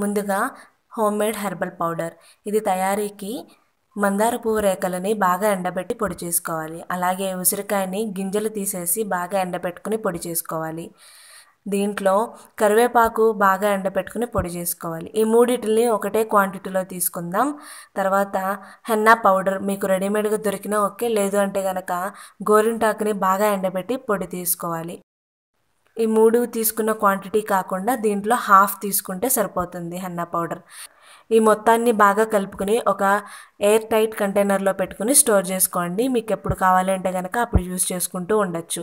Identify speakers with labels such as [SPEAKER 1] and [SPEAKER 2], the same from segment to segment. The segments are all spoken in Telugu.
[SPEAKER 1] ముందుగా హోమ్మేడ్ హెర్బల్ పౌడర్ ఇది తయారీకి మందార పువ్వు రేఖలని బాగా ఎండబెట్టి పొడి చేసుకోవాలి అలాగే ఉసిరికాయని గింజలు తీసేసి బాగా ఎండబెట్టుకుని పొడి చేసుకోవాలి దీంట్లో కరివేపాకు బాగా ఎండబెట్టుకుని పొడి చేసుకోవాలి ఈ మూడింటిని ఒకటే క్వాంటిటీలో తీసుకుందాం తర్వాత హెన్నా పౌడర్ మీకు రెడీమేడ్గా దొరికినా ఓకే లేదు అంటే కనుక గోరింటాకుని బాగా ఎండబెట్టి పొడి తీసుకోవాలి ఈ మూడు తీసుకున్న క్వాంటిటీ కాకుండా దీంట్లో హాఫ్ తీసుకుంటే సరిపోతుంది హెన్నా పౌడర్ ఈ మొత్తాన్ని బాగా కలుపుకుని ఒక ఎయిర్ టైట్ కంటైనర్లో పెట్టుకుని స్టోర్ చేసుకోండి మీకు ఎప్పుడు కావాలంటే కనుక అప్పుడు యూస్ చేసుకుంటూ ఉండొచ్చు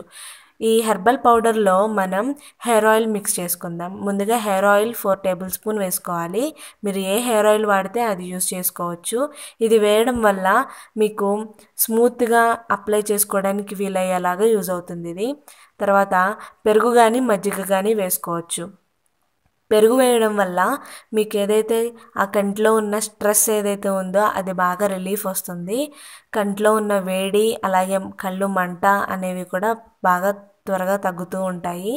[SPEAKER 1] ఈ హెర్బల్ పౌడర్లో మనం హెయిర్ ఆయిల్ మిక్స్ చేసుకుందాం ముందుగా hair oil four tablespoon వేసుకోవాలి మీరు ఏ హెయిర్ ఆయిల్ వాడితే అది యూస్ చేసుకోవచ్చు ఇది వేయడం వల్ల మీకు స్మూత్గా అప్లై చేసుకోవడానికి వీలయ్యేలాగా యూజ్ అవుతుంది ఇది తర్వాత పెరుగు కానీ మజ్జిగ కానీ వేసుకోవచ్చు పెరుగు వేయడం వల్ల మీకు ఏదైతే ఆ కంటిలో ఉన్న స్ట్రెస్ ఏదైతే ఉందో అది బాగా రిలీఫ్ వస్తుంది కంటిలో ఉన్న వేడి అలాగే కళ్ళు మంట అనేవి కూడా బాగా త్వరగా తగ్గుతూ ఉంటాయి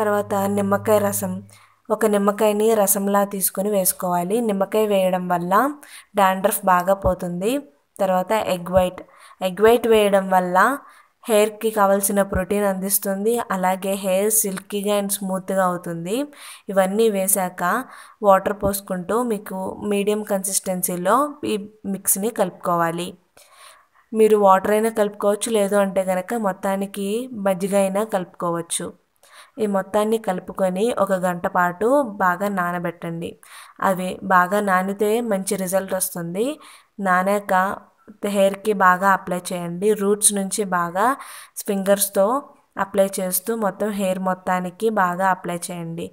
[SPEAKER 1] తర్వాత నిమ్మకాయ రసం ఒక నిమ్మకాయని రసంలా తీసుకొని వేసుకోవాలి నిమ్మకాయ వేయడం వల్ల డాండ్రఫ్ బాగా పోతుంది తర్వాత ఎగ్ వైట్ ఎగ్ వైట్ వేయడం వల్ల హెయిర్కి కావాల్సిన ప్రోటీన్ అందిస్తుంది అలాగే హెయిర్ సిల్కీగా అండ్ స్మూత్గా అవుతుంది ఇవన్నీ వేశాక వాటర్ పోసుకుంటూ మీకు మీడియం కన్సిస్టెన్సీలో ఈ మిక్స్ని కలుపుకోవాలి మీరు వాటర్ అయినా కలుపుకోవచ్చు లేదు అంటే కనుక మొత్తానికి మజ్జిగ అయినా కలుపుకోవచ్చు ఈ మొత్తాన్ని కలుపుకొని ఒక గంట పాటు బాగా నానబెట్టండి అవి బాగా నానితే మంచి రిజల్ట్ వస్తుంది నానాక హెయిర్కి బాగా అప్లై చేయండి రూట్స్ నుంచి బాగా ఫింగర్స్తో అప్లై చేస్తూ మొత్తం హెయిర్ మొత్తానికి బాగా అప్లై చేయండి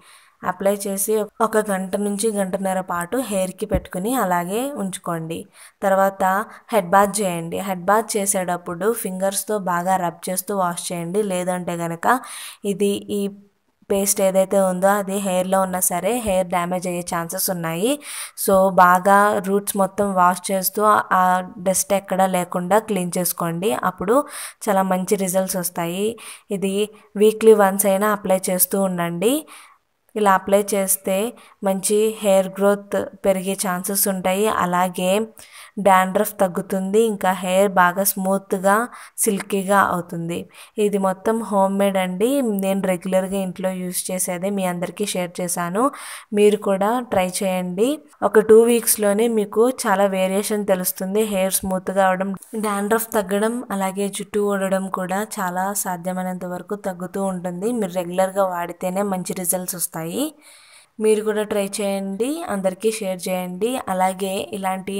[SPEAKER 1] అప్లై చేసి ఒక గంట నుంచి గంటన్నర పాటు హెయిర్కి పెట్టుకుని అలాగే ఉంచుకోండి తర్వాత హెడ్ బాత్ చేయండి హెడ్ బాత్ చేసేటప్పుడు ఫింగర్స్తో బాగా రబ్ చేస్తూ వాష్ చేయండి లేదంటే కనుక ఇది ఈ పేస్ట్ ఏదైతే ఉందో అది హెయిర్లో ఉన్నా సరే హెయిర్ డ్యామేజ్ అయ్యే ఛాన్సెస్ ఉన్నాయి సో బాగా రూట్స్ మొత్తం వాష్ చేస్తూ ఆ డస్ట్ ఎక్కడా లేకుండా క్లీన్ చేసుకోండి అప్పుడు చాలా మంచి రిజల్ట్స్ వస్తాయి ఇది వీక్లీ వన్స్ అయినా అప్లై చేస్తూ ఉండండి ఇలా అప్లై చేస్తే మంచి హెయిర్ గ్రోత్ పెరిగే ఛాన్సెస్ ఉంటాయి అలాగే డాండ్రఫ్ తగ్గుతుంది ఇంకా హెయిర్ బాగా స్మూత్గా సిల్కీగా అవుతుంది ఇది మొత్తం హోమ్ మేడ్ అండి నేను రెగ్యులర్గా ఇంట్లో యూస్ చేసేది మీ అందరికీ షేర్ చేశాను మీరు కూడా ట్రై చేయండి ఒక టూ వీక్స్లోనే మీకు చాలా వేరియేషన్ తెలుస్తుంది హెయిర్ స్మూత్గా అవడం డాండ్రఫ్ తగ్గడం అలాగే జుట్టు ఊడడం కూడా చాలా సాధ్యమైనంత వరకు తగ్గుతూ ఉంటుంది మీరు రెగ్యులర్గా వాడితేనే మంచి రిజల్ట్స్ వస్తాయి వస్తాయి మీరు కూడా ట్రై చేయండి అందరికీ షేర్ చేయండి అలాగే ఇలాంటి